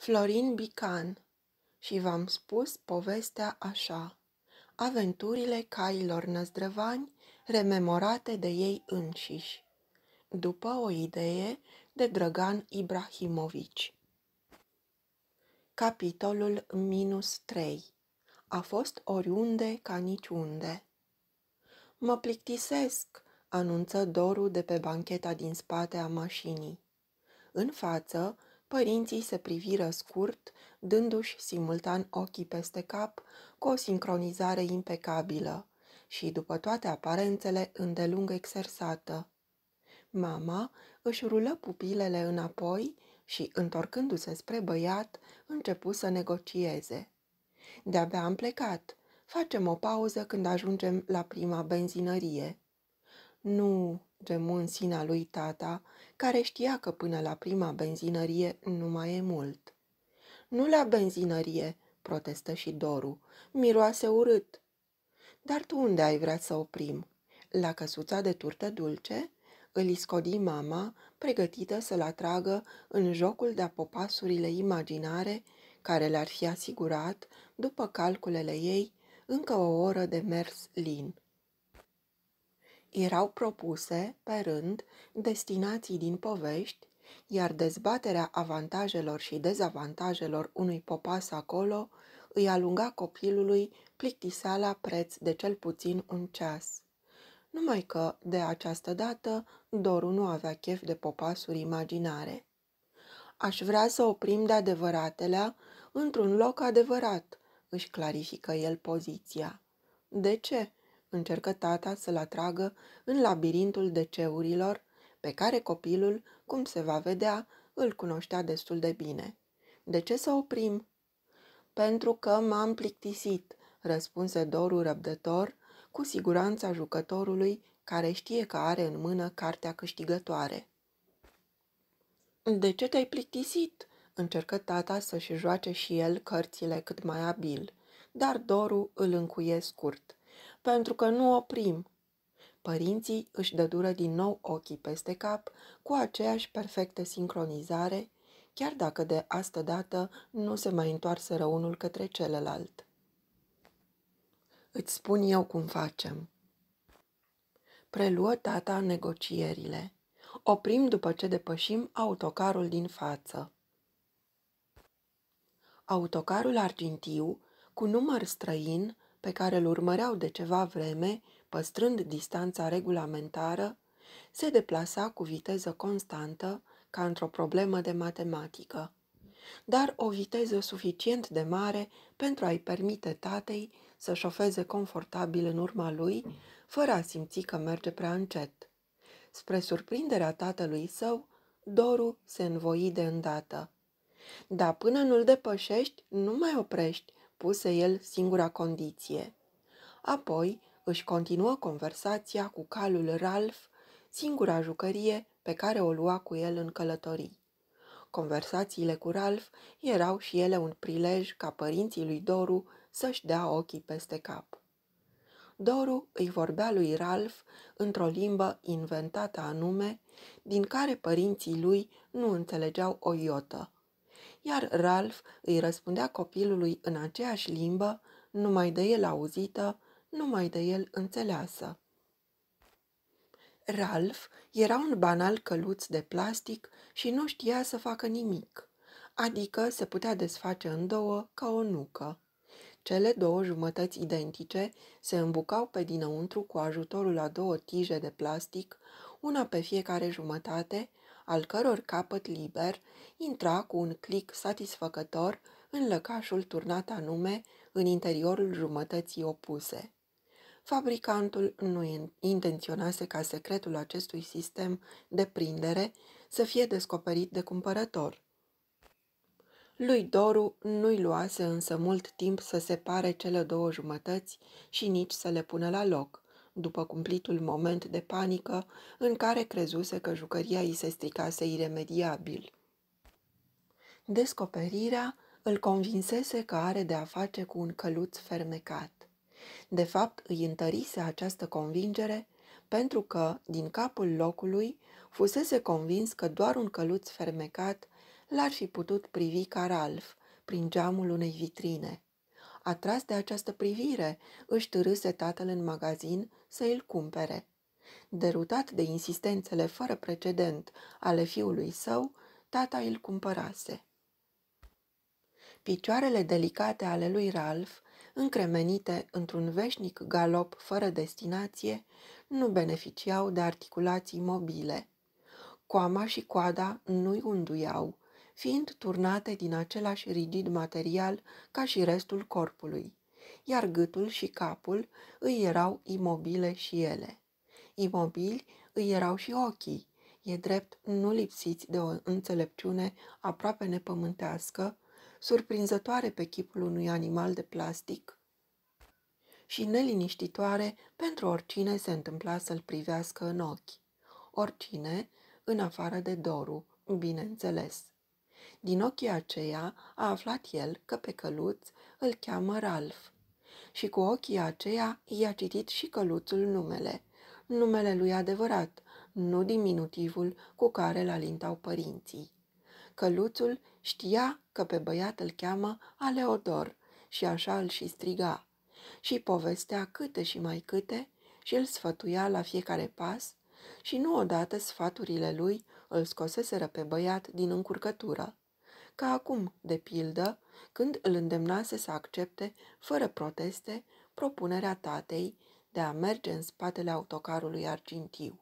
Florin Bican și v-am spus povestea așa, aventurile cailor năzdrăvani rememorate de ei înșiși, după o idee de Drăgan Ibrahimovici. Capitolul minus 3 A fost oriunde ca niciunde. Mă plictisesc, anunță Doru de pe bancheta din spate a mașinii. În față, Părinții se priviră scurt, dându-și simultan ochii peste cap, cu o sincronizare impecabilă și, după toate aparențele, îndelung exersată. Mama își rulă pupilele înapoi și, întorcându-se spre băiat, începu să negocieze. De-abia am plecat. Facem o pauză când ajungem la prima benzinărie. Nu, gemu în sina lui tata, care știa că până la prima benzinărie nu mai e mult. Nu la benzinărie, protestă și Doru, miroase urât. Dar tu unde ai vrea să oprim? La căsuța de turtă dulce? Îl iscodi mama, pregătită să-l atragă în jocul de apopasurile imaginare care le-ar fi asigurat, după calculele ei, încă o oră de mers lin. Erau propuse, pe rând, destinații din povești, iar dezbaterea avantajelor și dezavantajelor unui popas acolo îi alunga copilului la preț de cel puțin un ceas. Numai că, de această dată, Doru nu avea chef de popasuri imaginare. Aș vrea să oprim de adevăratelea într-un loc adevărat, își clarifică el poziția. De ce? încercă tata să-l atragă în labirintul deceurilor pe care copilul, cum se va vedea, îl cunoștea destul de bine. De ce să oprim? Pentru că m-am plictisit, răspunse Doru răbdător, cu siguranța jucătorului care știe că are în mână cartea câștigătoare. De ce te-ai plictisit?" încercă tata să-și joace și el cărțile cât mai abil, dar Doru îl încuie scurt pentru că nu oprim. Părinții își dădură din nou ochii peste cap cu aceeași perfectă sincronizare, chiar dacă de astă dată nu se mai întoarseră unul către celălalt. Îți spun eu cum facem. Preluă tata negocierile. Oprim după ce depășim autocarul din față. Autocarul argintiu, cu număr străin, pe care îl urmăreau de ceva vreme, păstrând distanța regulamentară, se deplasa cu viteză constantă ca într-o problemă de matematică, dar o viteză suficient de mare pentru a-i permite tatei să șofeze confortabil în urma lui, fără a simți că merge prea încet. Spre surprinderea tatălui său, Doru se învoi de îndată. Dar până nu-l depășești, nu mai oprești, puse el singura condiție. Apoi își continuă conversația cu calul Ralph, singura jucărie pe care o lua cu el în călătorii. Conversațiile cu Ralph erau și ele un prilej ca părinții lui Doru să-și dea ochii peste cap. Doru îi vorbea lui Ralph într-o limbă inventată anume, din care părinții lui nu înțelegeau o iotă – iar Ralph îi răspundea copilului în aceeași limbă, numai de el auzită, numai de el înțeleasă. Ralph era un banal căluț de plastic și nu știa să facă nimic, adică se putea desface în două ca o nucă. Cele două jumătăți identice se îmbucau pe dinăuntru cu ajutorul a două tije de plastic, una pe fiecare jumătate, al căror capăt liber intra cu un clic satisfăcător în lăcașul turnat anume în interiorul jumătății opuse. Fabricantul nu intenționase ca secretul acestui sistem de prindere să fie descoperit de cumpărător. Lui Doru nu-i luase însă mult timp să separe cele două jumătăți și nici să le pună la loc – după cumplitul moment de panică în care crezuse că jucăria îi se stricase iremediabil. Descoperirea îl convinsese că are de a face cu un căluț fermecat. De fapt, îi întărise această convingere pentru că, din capul locului, fusese convins că doar un căluț fermecat l-ar fi putut privi ca Ralph prin geamul unei vitrine – Atras de această privire, își târâse tatăl în magazin să îl cumpere. Derutat de insistențele fără precedent ale fiului său, tata îl cumpărase. Picioarele delicate ale lui Ralph, încremenite într-un veșnic galop fără destinație, nu beneficiau de articulații mobile. Coama și coada nu-i unduiau, fiind turnate din același rigid material ca și restul corpului, iar gâtul și capul îi erau imobile și ele. Imobili îi erau și ochii, e drept nu lipsiți de o înțelepciune aproape nepământească, surprinzătoare pe chipul unui animal de plastic și neliniștitoare pentru oricine se întâmpla să-l privească în ochi. Oricine, în afară de Doru, bineînțeles. Din ochii aceia a aflat el că pe căluț îl cheamă Ralph. Și cu ochii aceia i-a citit și căluțul numele, numele lui adevărat, nu diminutivul cu care l alintau părinții. Căluțul știa că pe băiat îl cheamă Aleodor și așa îl și striga. Și povestea câte și mai câte și îl sfătuia la fiecare pas și nu odată sfaturile lui îl scoseseră pe băiat din încurcătură ca acum, de pildă, când îl îndemnase să accepte, fără proteste, propunerea tatei de a merge în spatele autocarului argintiu.